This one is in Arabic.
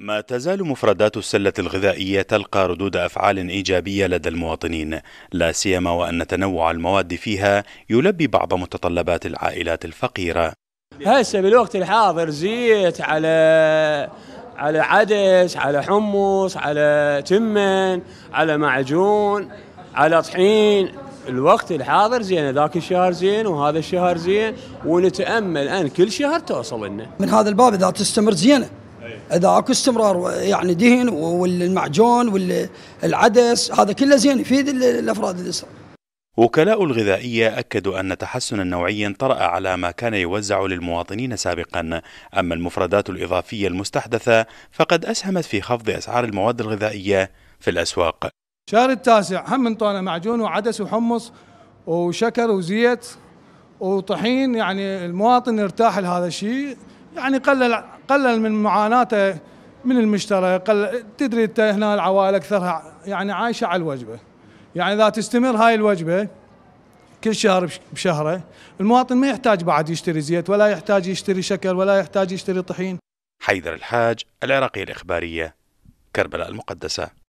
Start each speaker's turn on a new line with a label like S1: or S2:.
S1: ما تزال مفردات السلة الغذائية تلقى ردود أفعال إيجابية لدى المواطنين، لا سيما وأن تنوع المواد فيها يلبي بعض متطلبات العائلات الفقيرة.
S2: هسه بالوقت الحاضر زيت على على عدس، على حمص، على تمن، على معجون، على طحين، الوقت الحاضر زين ذاك الشهر زين وهذا الشهر زين ونتامل ان كل شهر توصل لنا.
S3: من هذا الباب اذا تستمر زينه. اذا اكو استمرار يعني دهن والمعجون والعدس هذا كله زين يفيد الافراد الاسره.
S1: وكلاء الغذائية أكدوا أن تحسنا نوعيا طرأ على ما كان يوزع للمواطنين سابقا أما المفردات الإضافية المستحدثة فقد أسهمت في خفض أسعار المواد الغذائية في الأسواق شهر التاسع
S4: هم انطونا معجون وعدس وحمص وشكر وزيت وطحين يعني المواطن ارتاح لهذا الشيء يعني قلل قلل من معاناته من المشتري قل تدري انت هنا العوائل اكثرها يعني عايشه على الوجبه يعني اذا تستمر هاي الوجبه كل شهر بشهره المواطن ما يحتاج بعد يشتري زيت ولا يحتاج يشتري شكل ولا يحتاج يشتري طحين
S1: حيدر الحاج العراقية الإخبارية كربلاء المقدسة